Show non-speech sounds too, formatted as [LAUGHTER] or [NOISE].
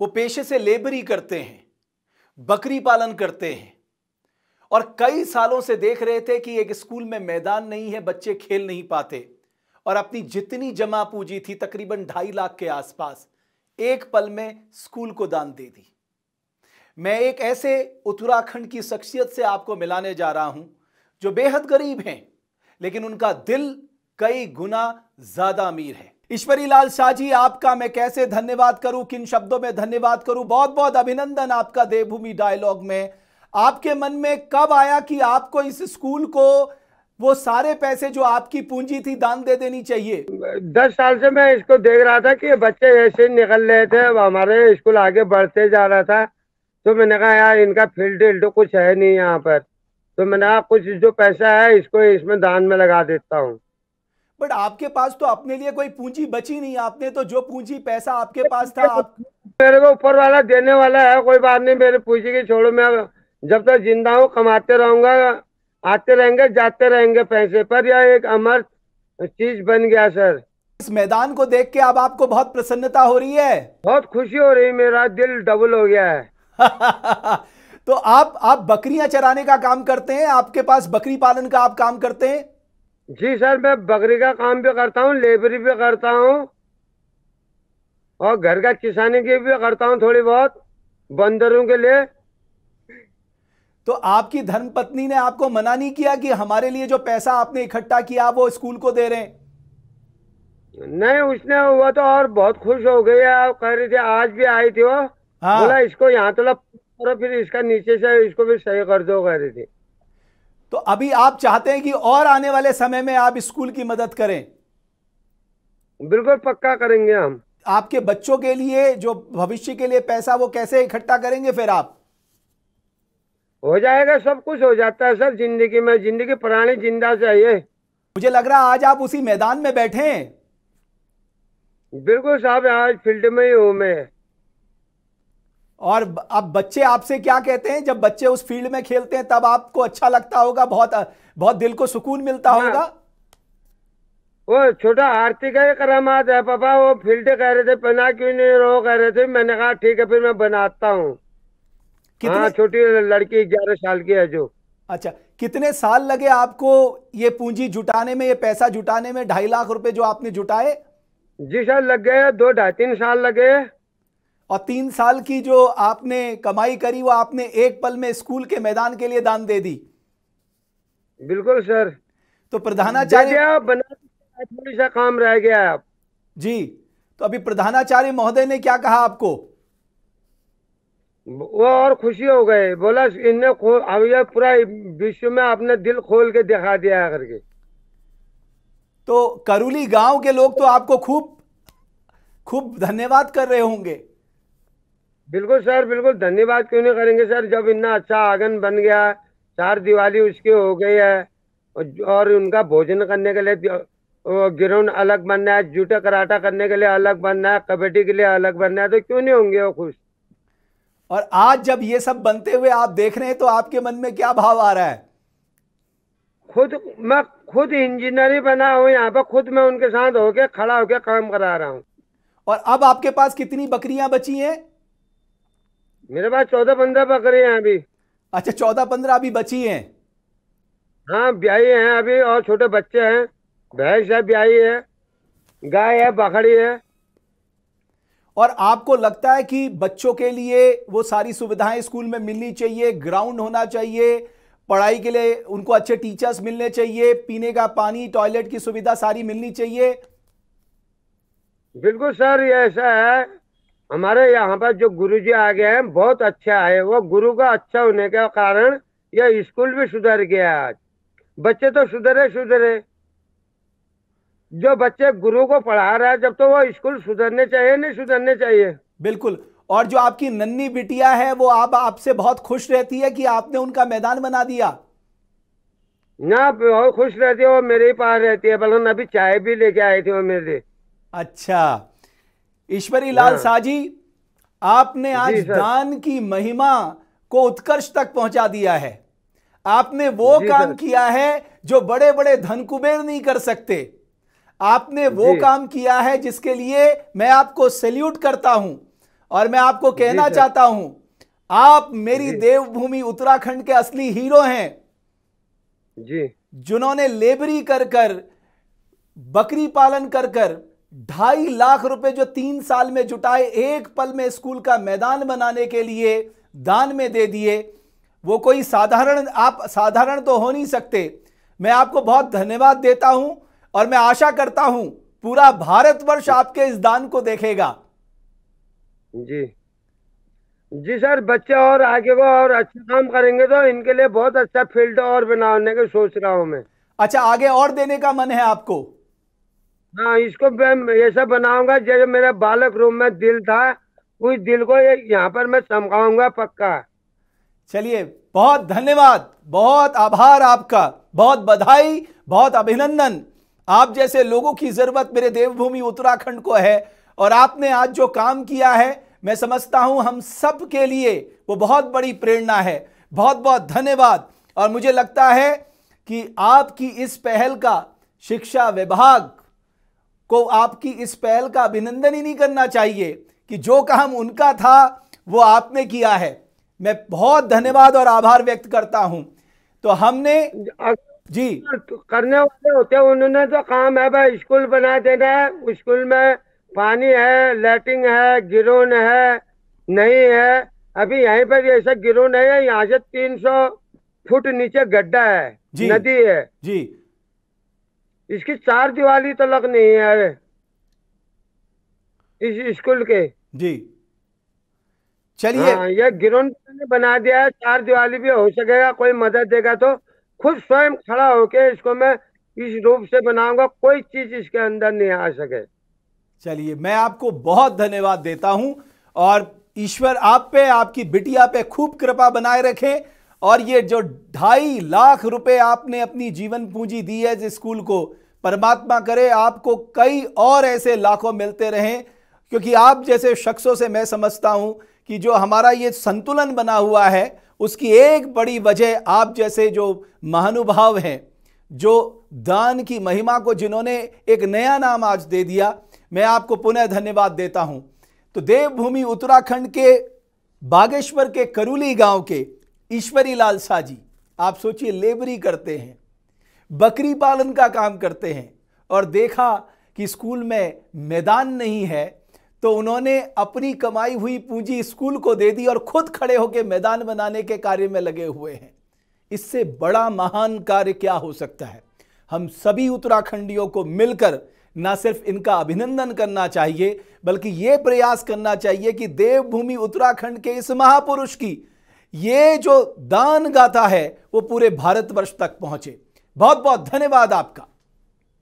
वो पेशे से लेबरी करते हैं बकरी पालन करते हैं और कई सालों से देख रहे थे कि एक स्कूल में मैदान नहीं है बच्चे खेल नहीं पाते और अपनी जितनी जमा पूंजी थी तकरीबन ढाई लाख के आसपास एक पल में स्कूल को दान दे दी मैं एक ऐसे उत्तराखंड की शख्सियत से आपको मिलाने जा रहा हूं जो बेहद गरीब हैं लेकिन उनका दिल कई गुना ज्यादा अमीर है ईश्वरी लाल शाह जी आपका मैं कैसे धन्यवाद करूं किन शब्दों में धन्यवाद करूं बहुत बहुत अभिनंदन आपका देवभूमि डायलॉग में आपके मन में कब आया कि आपको इस स्कूल को वो सारे पैसे जो आपकी पूंजी थी दान दे देनी चाहिए दस साल से मैं इसको देख रहा था कि बच्चे ऐसे निकल रहे थे हमारे स्कूल आगे बढ़ते जा रहा था तो मैंने कहा यार इनका फील्ड इल्ड तो कुछ है नहीं यहाँ पर तो मैंने कहा कुछ जो पैसा है इसको इसमें दान में लगा देता हूँ बट आपके पास तो अपने लिए कोई पूंजी बची नहीं आपने तो जो पूंजी पैसा आपके पास था आप मेरे को ऊपर वाला देने वाला है कोई बात नहीं मेरे पूंजी की छोड़ो मैं जब तक जिंदा हूँ कमाते रहूंगा आते रहेंगे जाते रहेंगे पैसे पर यह एक अमर चीज बन गया सर इस मैदान को देख के अब आपको बहुत प्रसन्नता हो रही है बहुत खुशी हो रही मेरा दिल डबल हो गया है [LAUGHS] तो आप आप बकरियां चराने का काम करते हैं आपके पास बकरी पालन का आप काम करते हैं जी सर मैं बकरी का काम भी करता हूँ लेबरी भी करता हूँ और घर का किसानी की भी करता हूँ थोड़ी बहुत बंदरों के लिए तो आपकी धर्मपत्नी ने आपको मना नहीं किया कि हमारे लिए जो पैसा आपने इकट्ठा किया वो स्कूल को दे रहे हैं नहीं उसने हुआ तो और बहुत खुश हो गई है कह रही थी आज भी आई थी वो हाँ। बोला इसको यहाँ तो ला फिर इसका नीचे से इसको भी सही कर दो कह रही थी तो अभी आप चाहते हैं कि और आने वाले समय में आप स्कूल की मदद करें बिल्कुल पक्का करेंगे हम आपके बच्चों के लिए जो भविष्य के लिए पैसा वो कैसे इकट्ठा करेंगे फिर आप हो जाएगा सब कुछ हो जाता है सर जिंदगी में जिंदगी पुरानी जिंदा चाहिए मुझे लग रहा आज आप उसी मैदान में बैठे हैं बिल्कुल साहब आज फील्ड में ही हूँ मैं और अब बच्चे आपसे क्या कहते हैं जब बच्चे उस फील्ड में खेलते हैं तब आपको अच्छा लगता होगा बहुत बहुत दिल को सुकून मिलता हाँ। होगा वो छोटा आरती का करामात है पापा वो फील्ड कह रहे थे बना क्यों नहीं रो कह रहे थे मैंने कहा ठीक है फिर मैं बनाता हूँ हाँ छोटी लड़की ग्यारह साल की है जो अच्छा कितने साल लगे आपको ये पूंजी जुटाने में ये पैसा जुटाने में ढाई लाख रुपए जो आपने जुटाए जी सर लग गए दो ढाई तीन साल लगे और तीन साल की जो आपने कमाई करी वो आपने एक पल में स्कूल के मैदान के लिए दान दे दी बिल्कुल सर तो प्रधानाचार्य थोड़ी सा काम रह गया आप जी तो अभी प्रधानाचार्य महोदय ने क्या कहा आपको वो और खुशी हो गए बोला इनने पूरा विश्व में आपने दिल खोल के दिखा दिया करके तो करूली गांव के लोग तो आपको खूब खूब धन्यवाद कर रहे होंगे बिल्कुल सर बिल्कुल धन्यवाद क्यों नहीं करेंगे सर जब इतना अच्छा आंगन बन गया चार दिवाली उसकी हो गई है और उनका भोजन करने के लिए ग्राउंड अलग बनना है जूटा कराटा करने के लिए अलग बनना है कबड्डी के लिए अलग बनना है तो क्यों नहीं होंगे वो खुश और आज जब ये सब बनते हुए आप देख रहे हैं तो आपके मन में क्या भाव आ रहा है खुद मैं खुद इंजीनियर बना हूँ यहाँ पर खुद मैं उनके साथ होके खड़ा होके काम करा रहा हूँ और अब आपके पास कितनी बकरियां बची हैं मेरे पास चौदह पंद्रह बकरे हैं अभी अच्छा चौदह पंद्रह अभी बची हैं हाँ ब्याई हैं अभी और छोटे बच्चे हैं भैंस है ब्याई है गाय है बकरी है और आपको लगता है कि बच्चों के लिए वो सारी सुविधाएं स्कूल में मिलनी चाहिए ग्राउंड होना चाहिए पढ़ाई के लिए उनको अच्छे टीचर्स मिलने चाहिए पीने का पानी टॉयलेट की सुविधा सारी मिलनी चाहिए बिल्कुल सर ये ऐसा है हमारे यहाँ पर जो गुरु जी आ गए हैं बहुत अच्छा है वो गुरु का अच्छा होने के कारण यह स्कूल भी सुधर गया आज बच्चे तो सुधरे सुधरे जो बच्चे गुरु को पढ़ा रहा है जब तो वो स्कूल सुधरने चाहिए नहीं सुधरने चाहिए बिल्कुल और जो आपकी नन्नी बिटिया है वो आप आपसे बहुत खुश रहती है कि आपने उनका मैदान बना दिया ना बहुत खुश रहती है वो मेरे ही पास रहती है बल्कि अभी चाय भी लेके आई थी वो मेरे अच्छा ईश्वरी लाल साजी आपने आज दान की महिमा को उत्कर्ष तक पहुंचा दिया है आपने वो काम किया है जो बड़े बड़े धन कुबेर नहीं कर सकते आपने वो काम किया है जिसके लिए मैं आपको सैल्यूट करता हूं और मैं आपको कहना चाहता हूं आप मेरी देवभूमि उत्तराखंड के असली हीरो हैं जी जिन्होंने लेबरी कर कर बकरी पालन कर कर ढाई लाख रुपए जो तीन साल में जुटाए एक पल में स्कूल का मैदान बनाने के लिए दान में दे दिए वो कोई साधारण आप साधारण तो हो नहीं सकते मैं आपको बहुत धन्यवाद देता हूं और मैं आशा करता हूं पूरा भारतवर्ष आपके इस दान को देखेगा जी जी सर बच्चे और आगे वो और अच्छा काम करेंगे तो इनके लिए बहुत अच्छा फील्ड और बनाने का सोच रहा हूं मैं अच्छा आगे और देने का मन है आपको हाँ इसको मैं ऐसा बनाऊंगा जैसे मेरे बालक रूम में दिल था उस दिल को यहाँ पर मैं चमकाऊंगा पक्का चलिए बहुत धन्यवाद बहुत आभार आपका बहुत बधाई बहुत अभिनंदन आप जैसे लोगों की जरूरत मेरे देवभूमि उत्तराखंड को है और आपने आज जो काम किया है मैं समझता हूं हम सब के लिए वो बहुत बड़ी प्रेरणा है बहुत बहुत धन्यवाद और मुझे लगता है कि आपकी इस पहल का शिक्षा विभाग को आपकी इस पहल का अभिनंदन ही नहीं करना चाहिए कि जो काम उनका था वो आपने किया है मैं बहुत धन्यवाद और आभार व्यक्त करता हूं तो हमने जी तो करने वाले होते उन्होंने तो काम है भाई स्कूल बना देना है स्कूल में पानी है लेटिंग है गिरोन है नहीं है अभी यहीं पर ऐसा गिरोन है यहाँ से 300 फुट नीचे गड्ढा है जी, नदी है जी इसकी चार दिवाली तलक तो नहीं है इस स्कूल के जी चलिए हाँ, यह ने बना दिया है चार दिवाली भी हो सकेगा कोई मदद देगा तो खुद स्वयं खड़ा होके इसको मैं इस रूप से बनाऊंगा कोई चीज इसके अंदर नहीं आ सके चलिए मैं आपको बहुत धन्यवाद देता हूं और ईश्वर आप पे आपकी बिटिया पे खूब कृपा बनाए रखें और ये जो ढाई लाख रुपए आपने अपनी जीवन पूंजी दी है इस स्कूल को परमात्मा करे आपको कई और ऐसे लाखों मिलते रहें क्योंकि आप जैसे शख्सों से मैं समझता हूं कि जो हमारा ये संतुलन बना हुआ है उसकी एक बड़ी वजह आप जैसे जो महानुभाव हैं जो दान की महिमा को जिन्होंने एक नया नाम आज दे दिया मैं आपको पुनः धन्यवाद देता हूं तो देवभूमि उत्तराखंड के बागेश्वर के करूली गांव के ईश्वरी लाल जी आप सोचिए लेबरी करते हैं बकरी पालन का काम करते हैं और देखा कि स्कूल में मैदान नहीं है तो उन्होंने अपनी कमाई हुई पूंजी स्कूल को दे दी और खुद खड़े होकर मैदान बनाने के कार्य में लगे हुए हैं इससे बड़ा महान कार्य क्या हो सकता है हम सभी उत्तराखंडियों को मिलकर ना सिर्फ इनका अभिनंदन करना चाहिए बल्कि ये प्रयास करना चाहिए कि देवभूमि उत्तराखंड के इस महापुरुष की ये जो दान गाथा है वो पूरे भारतवर्ष तक पहुंचे बहुत बहुत धन्यवाद आपका